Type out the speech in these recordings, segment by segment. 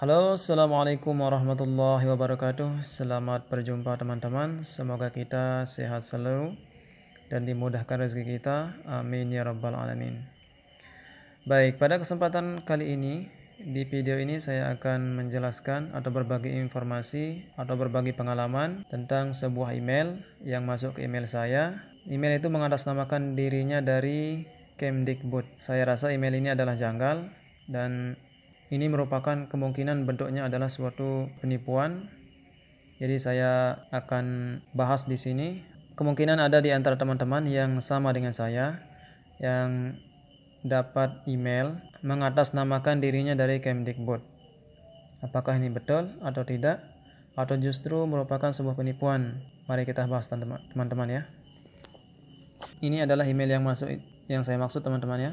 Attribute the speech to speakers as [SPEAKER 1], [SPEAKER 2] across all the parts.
[SPEAKER 1] Halo, Assalamualaikum warahmatullahi wabarakatuh Selamat berjumpa teman-teman Semoga kita sehat selalu Dan dimudahkan rezeki kita Amin ya rabbal alamin Baik, pada kesempatan kali ini Di video ini saya akan menjelaskan Atau berbagi informasi Atau berbagi pengalaman Tentang sebuah email Yang masuk ke email saya Email itu mengatasnamakan dirinya dari Kemdikbud. Saya rasa email ini adalah janggal dan ini merupakan kemungkinan bentuknya adalah suatu penipuan. Jadi saya akan bahas di sini. Kemungkinan ada di antara teman-teman yang sama dengan saya yang dapat email mengatasnamakan dirinya dari Kemdikbud. Apakah ini betul atau tidak? Atau justru merupakan sebuah penipuan? Mari kita bahas teman-teman ya. Ini adalah email yang masuk yang saya maksud teman-teman ya.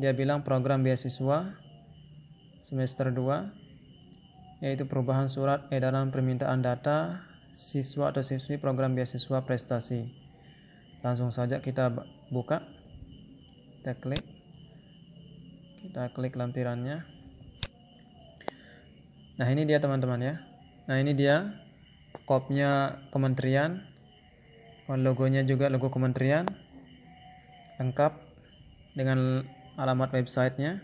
[SPEAKER 1] Dia bilang program beasiswa semester 2 yaitu perubahan surat edaran permintaan data siswa atau siswi program beasiswa prestasi. Langsung saja kita buka. Kita klik. Kita klik lampirannya. Nah, ini dia teman-teman ya. Nah, ini dia kopnya kementerian. Logonya juga logo kementerian. Lengkap dengan alamat websitenya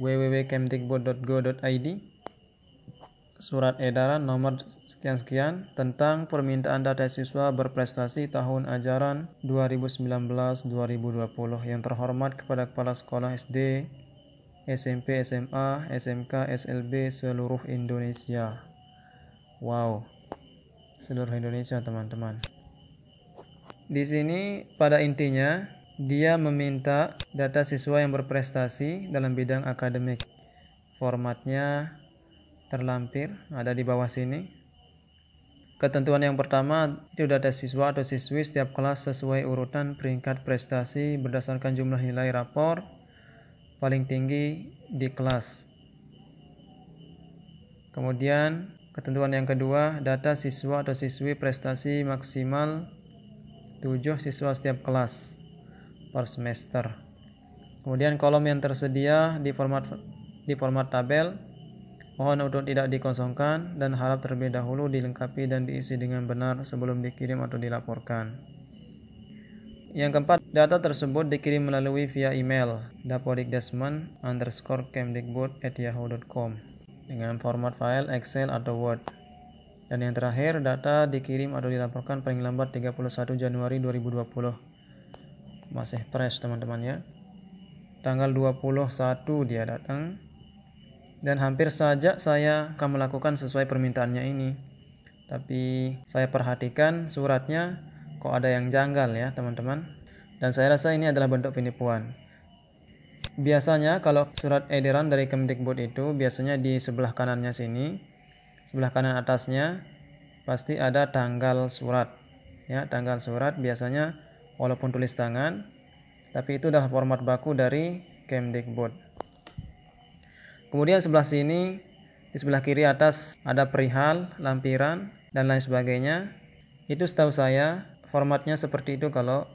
[SPEAKER 1] www.kemdikbud.go.id Surat Edaran nomor sekian-sekian tentang permintaan data siswa berprestasi tahun ajaran 2019-2020 yang terhormat kepada kepala sekolah SD, SMP, SMA, SMK, SLB seluruh Indonesia. Wow. Seluruh Indonesia, teman-teman. Di sini pada intinya dia meminta data siswa yang berprestasi dalam bidang akademik. Formatnya terlampir, ada di bawah sini. Ketentuan yang pertama, itu data siswa atau siswi setiap kelas sesuai urutan peringkat prestasi berdasarkan jumlah nilai rapor paling tinggi di kelas. Kemudian, ketentuan yang kedua, data siswa atau siswi prestasi maksimal 7 siswa setiap kelas per semester. Kemudian kolom yang tersedia di format di format tabel mohon untuk tidak dikosongkan dan harap terlebih dahulu dilengkapi dan diisi dengan benar sebelum dikirim atau dilaporkan. Yang keempat, data tersebut dikirim melalui via email dapodikdesman underscore at yahoo.com dengan format file Excel atau Word. Dan yang terakhir, data dikirim atau dilaporkan paling lambat 31 Januari 2020 masih fresh teman-teman ya tanggal 21 dia datang dan hampir saja saya akan melakukan sesuai permintaannya ini tapi saya perhatikan suratnya kok ada yang janggal ya teman-teman dan saya rasa ini adalah bentuk penipuan biasanya kalau surat edaran dari Kemdikbud itu biasanya di sebelah kanannya sini sebelah kanan atasnya pasti ada tanggal surat ya tanggal surat biasanya walaupun tulis tangan tapi itu adalah format baku dari Kemdikbud kemudian sebelah sini di sebelah kiri atas ada perihal lampiran dan lain sebagainya itu setahu saya formatnya seperti itu kalau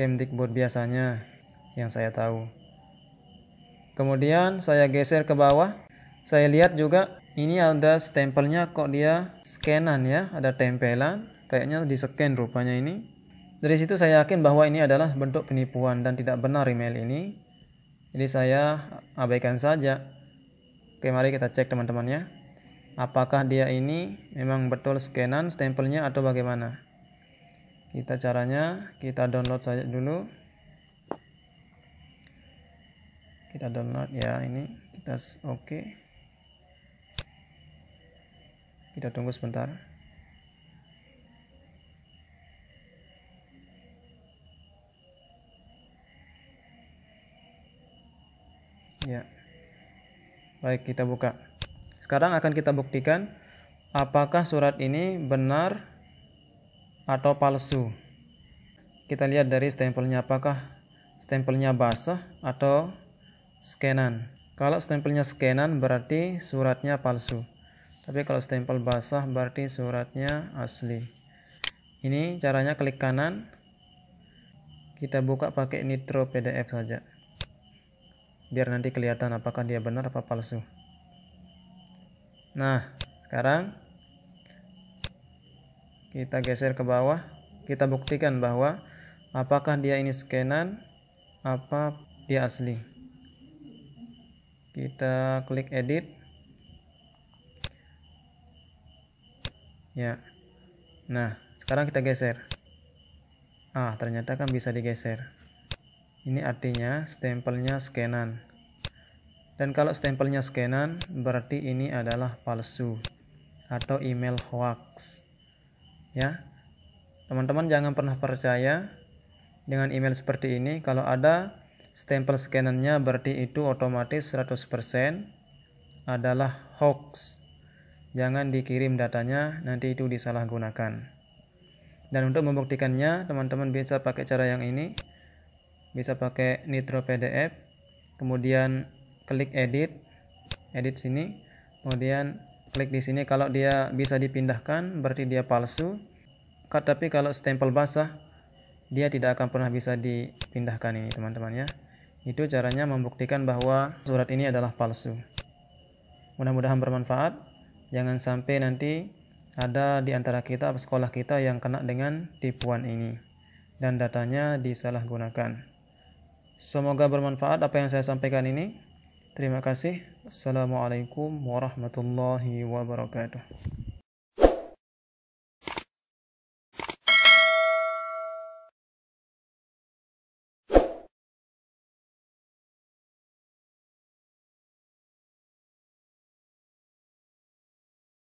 [SPEAKER 1] Kemdikbud biasanya yang saya tahu kemudian saya geser ke bawah saya lihat juga ini ada stempelnya kok dia scanan ya ada tempelan kayaknya di scan rupanya ini dari situ saya yakin bahwa ini adalah bentuk penipuan dan tidak benar email ini. Jadi saya abaikan saja. Oke, mari kita cek teman-temannya. Apakah dia ini memang betul scanan stempelnya atau bagaimana? Kita caranya kita download saja dulu. Kita download ya ini. Kita oke. Okay. Kita tunggu sebentar. ya baik kita buka sekarang akan kita buktikan apakah surat ini benar atau palsu kita lihat dari stempelnya apakah stempelnya basah atau scanan kalau stempelnya scanan berarti suratnya palsu tapi kalau stempel basah berarti suratnya asli ini caranya klik kanan kita buka pakai nitro pdf saja biar nanti kelihatan apakah dia benar apa palsu nah sekarang kita geser ke bawah kita buktikan bahwa apakah dia ini scanan apa dia asli kita klik edit ya nah sekarang kita geser ah ternyata kan bisa digeser ini artinya stempelnya scanan dan kalau stempelnya scanan berarti ini adalah palsu atau email hoax ya teman-teman jangan pernah percaya dengan email seperti ini kalau ada stempel scanannya berarti itu otomatis 100% adalah hoax jangan dikirim datanya nanti itu disalahgunakan dan untuk membuktikannya teman-teman bisa pakai cara yang ini bisa pakai nitro pdf kemudian klik edit edit sini kemudian klik di sini kalau dia bisa dipindahkan berarti dia palsu tapi kalau stempel basah dia tidak akan pernah bisa dipindahkan ini teman-teman ya itu caranya membuktikan bahwa surat ini adalah palsu mudah-mudahan bermanfaat jangan sampai nanti ada di antara kita sekolah kita yang kena dengan tipuan ini dan datanya disalahgunakan Semoga bermanfaat apa yang saya sampaikan ini. Terima kasih. Assalamualaikum warahmatullahi wabarakatuh.